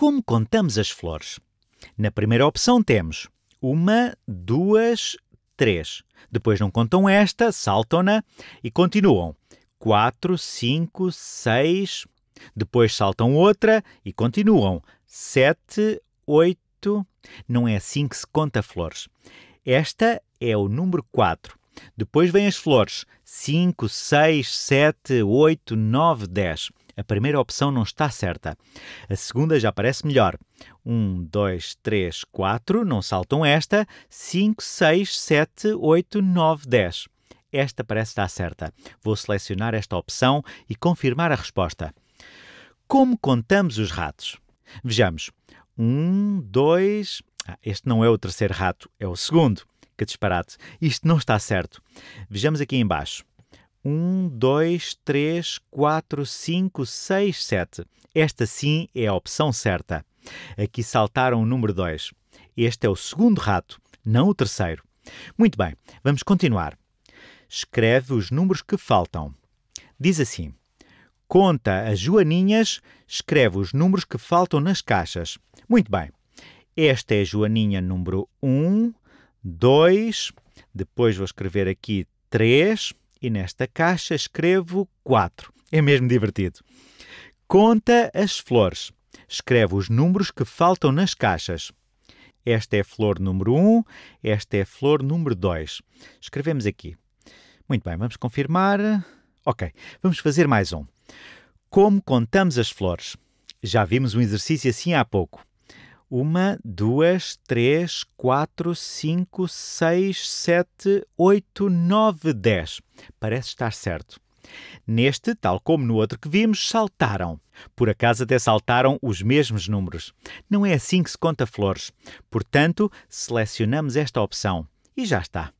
Como contamos as flores? Na primeira opção temos uma, duas, três. Depois não contam esta, saltam-na e continuam. Quatro, cinco, seis. Depois saltam outra e continuam. Sete, oito. Não é assim que se conta flores. Esta é o número quatro. Depois vêm as flores: 5, 6, 7, 8, 9, 10. A primeira opção não está certa. A segunda já parece melhor. 1, 2, 3, 4, não saltam esta. 5, 6, 7, 8, 9, 10. Esta parece estar certa. Vou selecionar esta opção e confirmar a resposta. Como contamos os ratos? Vejamos. 1, 2. Ah, este não é o terceiro rato, é o segundo. Que disparate. Isto não está certo. Vejamos aqui embaixo. 1, 2, 3, 4, 5, 6, 7. Esta sim é a opção certa. Aqui saltaram o número 2. Este é o segundo rato, não o terceiro. Muito bem, vamos continuar. Escreve os números que faltam. Diz assim: Conta as joaninhas, escreve os números que faltam nas caixas. Muito bem. Esta é a joaninha número 1, 2, depois vou escrever aqui 3 e nesta caixa escrevo 4. É mesmo divertido. Conta as flores. Escreve os números que faltam nas caixas. Esta é a flor número 1, esta é a flor número 2. Escrevemos aqui. Muito bem, vamos confirmar. Ok, vamos fazer mais um. Como contamos as flores? Já vimos um exercício assim há pouco. Uma, duas, três, quatro, cinco, seis, sete, oito, nove, dez. Parece estar certo. Neste, tal como no outro que vimos, saltaram. Por acaso até saltaram os mesmos números. Não é assim que se conta flores. Portanto, selecionamos esta opção. E já está.